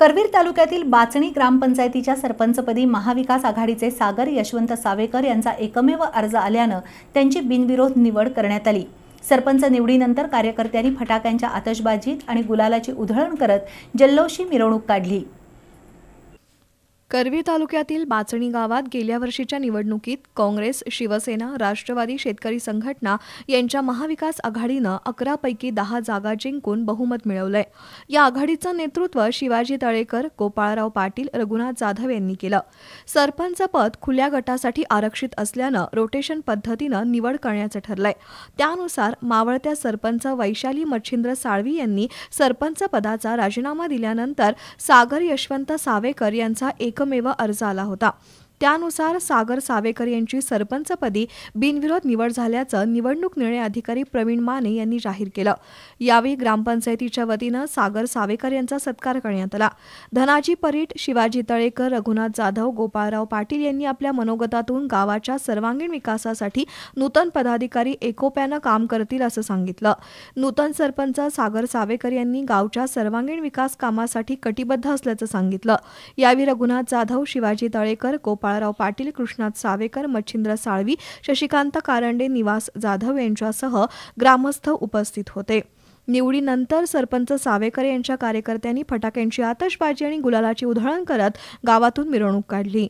करवीर तालुक्यातील बाचणी ग्रामपंचायतीच्या सरपंचपदी महाविकास आघाडीचे सागर यशवंत सावेकर यांचा एकमेव अर्ज आल्यानं त्यांची बिनविरोध निवड करण्यात आली सरपंच निवडीनंतर कार्यकर्त्यांनी फटाक्यांच्या आतषबाजीत आणि गुलालाची उधळण करत जल्लोषी मिरवणूक काढली करवी तालुक्यातील बाचणी गावात गेल्या वर्षीच्या निवडणुकीत काँग्रेस शिवसेना राष्ट्रवादी शेतकरी संघटना यांच्या महाविकास आघाडीनं अकरापैकी दहा जागा जिंकून बहुमत मिळवलंय या आघाडीचं नेतृत्व शिवाजी तळेकर गोपाळराव पाटील रघुनाथ जाधव यांनी केलं सरपंच पद खुल्या गटासाठी आरक्षित असल्यानं रोटेशन पद्धतीनं निवड करण्याचं ठरलंय त्यानुसार मावळत्या सरपंच वैशाली मच्छिंद्र साळवी यांनी सरपंच पदाचा राजीनामा दिल्यानंतर सागर यशवंत सावेकर यांचा एक एकमेव अर्ज आला होता त्यानुसार सागर सावेकर यांची सरपंचपदी बिनविरोध निवड झाल्याचं निवडणूक निर्णय अधिकारी प्रवीण माने यांनी जाहीर केलं यावेळी ग्रामपंचायतीच्या वतीनं सागर सावेकर यांचा सत्कार करण्यात आला धनाजी परीट शिवाजी तळेकर रघुनाथ जाधव गोपाळराव पाटील यांनी आपल्या मनोगतातून गावाच्या सर्वांगीण विकासासाठी नूतन पदाधिकारी एकोप्यानं काम करतील असं सांगितलं नूतन सरपंच सागर सावेकर यांनी गावच्या सर्वांगीण विकास कामासाठी कटिबद्ध असल्याचं सांगितलं यावेळी रघुनाथ जाधव शिवाजी तळेकर गोपाळ गोपाळराव पाटील कृष्णात सावेकर मच्छिंद्र साळवी शशिकांत कारंडे निवास जाधव यांच्यासह ग्रामस्थ उपस्थित होते निवडीनंतर सरपंच सावेकर यांच्या कार्यकर्त्यांनी फटाक्यांची आतषबाजी आणि गुलालाची उधळण करत गावातून मिरवणूक काढली